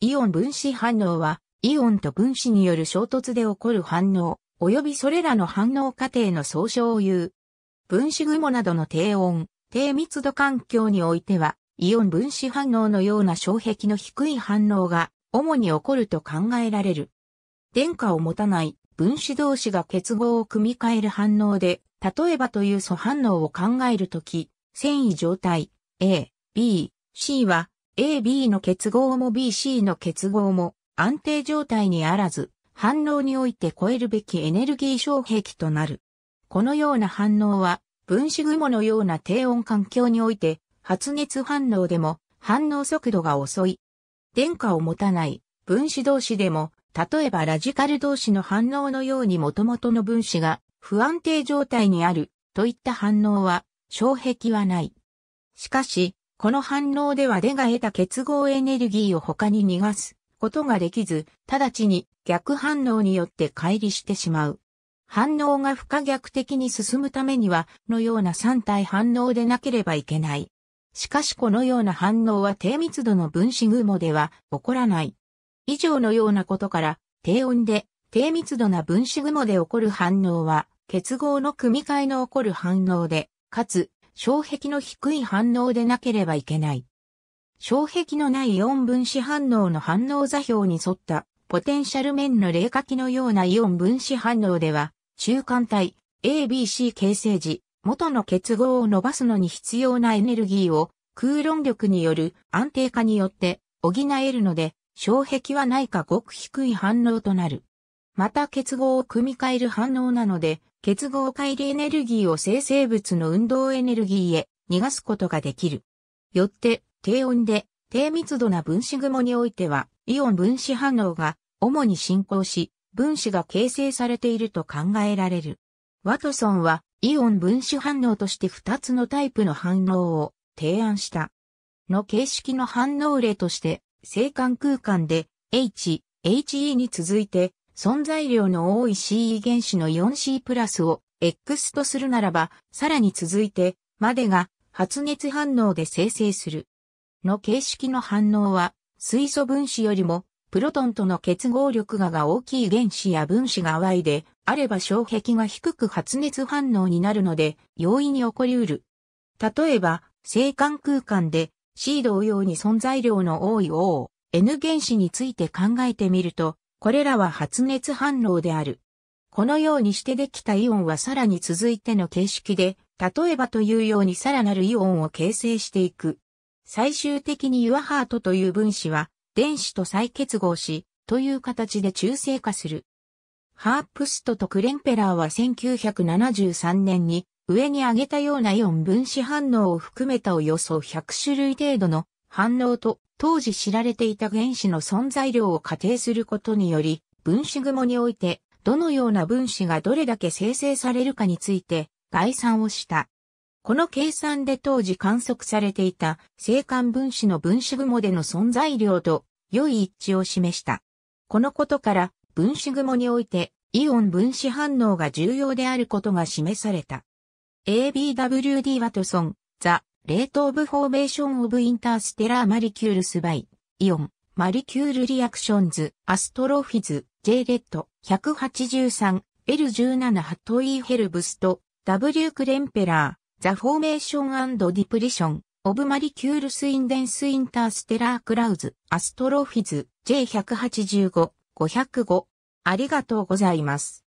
イオン分子反応は、イオンと分子による衝突で起こる反応、及びそれらの反応過程の総称を言う。分子雲などの低温、低密度環境においては、イオン分子反応のような障壁の低い反応が、主に起こると考えられる。電荷を持たない分子同士が結合を組み替える反応で、例えばという素反応を考えるとき、繊維状態 A、B、C は AB の結合も BC の結合も安定状態にあらず、反応において超えるべきエネルギー障壁となる。このような反応は、分子雲のような低温環境において、発熱反応でも反応速度が遅い。電荷を持たない分子同士でも、例えばラジカル同士の反応のように元々の分子が不安定状態にあるといった反応は、障壁はない。しかし、この反応では出が得た結合エネルギーを他に逃がすことができず、直ちに逆反応によって乖離してしまう。反応が不可逆的に進むためには、のような三体反応でなければいけない。しかしこのような反応は低密度の分子雲では起こらない。以上のようなことから、低温で低密度な分子雲で起こる反応は、結合の組み換えの起こる反応で、かつ障壁の低い反応でなければいけない。障壁のないイオン分子反応の反応座標に沿ったポテンシャル面の冷化器のようなイオン分子反応では、中間体 ABC 形成時、元の結合を伸ばすのに必要なエネルギーを空論力による安定化によって補えるので、障壁はないかごく低い反応となる。また結合を組み替える反応なので、結合乖離エネルギーを生成物の運動エネルギーへ逃がすことができる。よって、低温で低密度な分子雲においては、イオン分子反応が主に進行し、分子が形成されていると考えられる。ワトソンは、イオン分子反応として2つのタイプの反応を提案した。の形式の反応例として、静観空間で H、HE に続いて存在量の多い CE 原子の 4C プラスを X とするならば、さらに続いて、までが発熱反応で生成する。の形式の反応は、水素分子よりも、プロトンとの結合力がが大きい原子や分子が淡いで、あれば障壁が低く発熱反応になるので、容易に起こりうる。例えば、静観空間で、C 同様に存在量の多い O、N 原子について考えてみると、これらは発熱反応である。このようにしてできたイオンはさらに続いての形式で、例えばというようにさらなるイオンを形成していく。最終的にユアハートという分子は、電子と再結合し、という形で中性化する。ハープストとクレンペラーは1973年に上に挙げたようなイオン分子反応を含めたおよそ100種類程度の反応と当時知られていた原子の存在量を仮定することにより、分子雲において、どのような分子がどれだけ生成されるかについて、概算をした。この計算で当時観測されていた星間分子の分子雲での存在量と良い一致を示した。このことから分子雲においてイオン分子反応が重要であることが示された。ABWD ワトソン、ザ・レート・オブ・フォーメーション・オブ・インターステラー・マリキュールス・バイ、イオン、マリキュール・リアクションズ、アストロフィズ、J レッド、183、L17 ハット・イー・ヘルブスト、W クレンペラー、ザ・フォーメーションディプリション、オブ・マリキュールス・インデンス・インターステラー・クラウズ、アストロフィズ、J185、505。ありがとうございます。